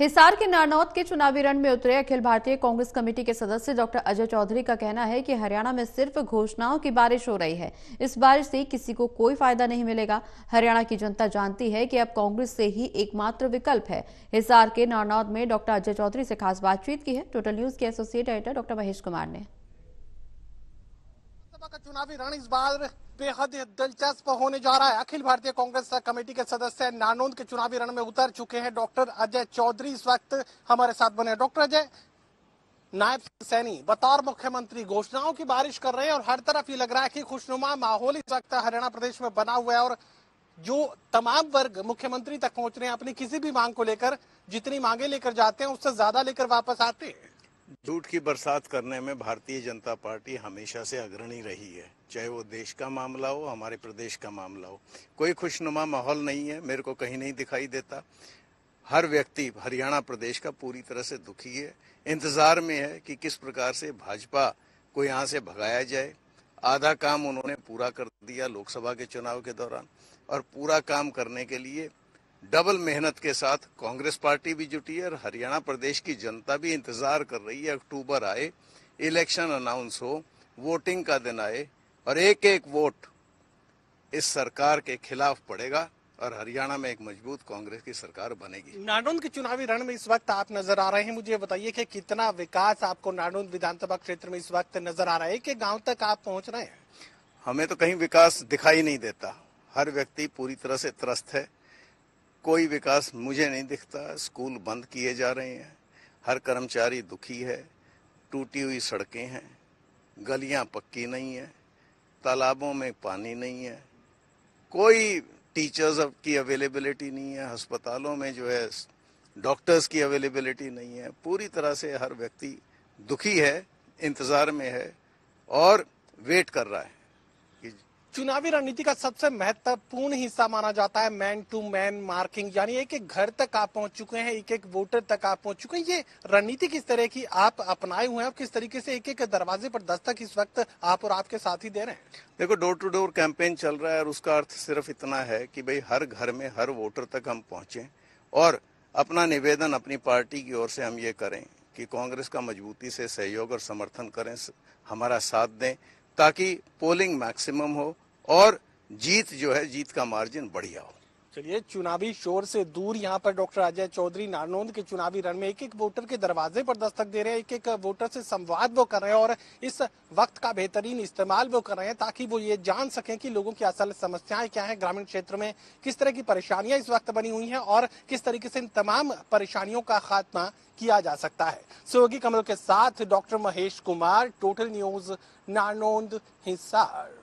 हिसार के नारनौत के चुनावी रण में उतरे अखिल भारतीय कांग्रेस कमेटी के सदस्य डॉक्टर अजय चौधरी का कहना है कि हरियाणा में सिर्फ घोषणाओं की बारिश हो रही है इस बारिश से किसी को कोई फायदा नहीं मिलेगा हरियाणा की जनता जानती है कि अब कांग्रेस से ही एकमात्र विकल्प है हिसार के नारनौत में डॉक्टर अजय चौधरी से खास बातचीत की है टोटल न्यूज के associate editor doctor Mahesh Kumar ने लोकसभा का चुनावी रण इस बार बेहद दिलचस्प होने जा रहा है अखिल भारतीय कांग्रेस कमेटी के सदस्य नानोंद के चुनावी रण में उतर चुके हैं डॉक्टर अजय चौधरी इस वक्त हमारे साथ बने डॉक्टर अजय नायब सैनी बतौर मुख्यमंत्री घोषणाओं की बारिश कर रहे हैं और हर तरफ ये लग रहा है कि खुशनुमा माहौल इस वक्त हरियाणा प्रदेश में बना हुआ है और जो तमाम वर्ग मुख्यमंत्री तक पहुंच रहे हैं अपनी किसी भी मांग को लेकर जितनी मांगे लेकर जाते हैं उससे ज्यादा लेकर वापस आते हैं झूठ की बरसात करने में भारतीय जनता पार्टी हमेशा से अग्रणी रही है चाहे वो देश का मामला हो हमारे प्रदेश का मामला हो कोई खुशनुमा माहौल नहीं है मेरे को कहीं नहीं दिखाई देता हर व्यक्ति हरियाणा प्रदेश का पूरी तरह से दुखी है इंतजार में है कि किस प्रकार से भाजपा को यहाँ से भगाया जाए आधा काम उन्होंने पूरा कर दिया लोकसभा के चुनाव के दौरान और पूरा काम करने के लिए डबल मेहनत के साथ कांग्रेस पार्टी भी जुटी है और हरियाणा प्रदेश की जनता भी इंतजार कर रही है अक्टूबर आए इलेक्शन अनाउंस हो वोटिंग का दिन आए और एक एक वोट इस सरकार के खिलाफ पड़ेगा और हरियाणा में एक मजबूत कांग्रेस की सरकार बनेगी नाडोंद के चुनावी रण में इस वक्त आप नजर आ रहे हैं मुझे बताइए कि कितना विकास आपको नाडोंद विधानसभा क्षेत्र में इस वक्त नजर आ रहा है कि गांव तक आप पहुंच रहे हैं हमें तो कहीं विकास दिखाई नहीं देता हर व्यक्ति पूरी तरह से त्रस्त है कोई विकास मुझे नहीं दिखता स्कूल बंद किए जा रहे हैं हर कर्मचारी दुखी है टूटी हुई सड़कें हैं गलियां पक्की नहीं है तालाबों में पानी नहीं है कोई टीचर्स की अवेलेबिलिटी नहीं है अस्पतालों में जो है डॉक्टर्स की अवेलेबिलिटी नहीं है पूरी तरह से हर व्यक्ति दुखी है इंतज़ार में है और वेट कर रहा है चुनावी रणनीति का सबसे महत्वपूर्ण हिस्सा माना जाता है मैन टू मैन मार्किंग यानी एक एक घर तक आप पहुंच चुके हैं एक एक वोटर तक आप पहुंच चुके हैं ये रणनीति किस तरह की आप अपनाए हुए हैं और किस तरीके से एक एक दरवाजे पर दस्तक इस वक्त आप और आपके साथी दे रहे हैं देखो डोर टू डोर कैंपेन चल रहा है और उसका अर्थ सिर्फ इतना है कि भाई हर घर में हर वोटर तक हम पहुंचे और अपना निवेदन अपनी पार्टी की ओर से हम ये करें कि कांग्रेस का मजबूती से सहयोग और समर्थन करें हमारा साथ दें ताकि पोलिंग मैक्सिमम हो और जीत जो है जीत का मार्जिन बढ़िया हो चलिए चुनावी शोर से दूर यहाँ पर डॉक्टर अजय चौधरी नारनोंद के चुनावी रण में एक एक वोटर के दरवाजे पर दस्तक दे रहे हैं एक एक वोटर से संवाद वो कर रहे हैं और इस वक्त का बेहतरीन इस्तेमाल वो कर रहे हैं ताकि वो ये जान सकें कि लोगों की असल समस्याएं क्या है ग्रामीण क्षेत्र में किस तरह की परेशानियां इस वक्त बनी हुई है और किस तरीके से इन तमाम परेशानियों का खात्मा किया जा सकता है सहयोगी कमल के साथ doctor Mahesh Kumar Total News Narnaund Hisar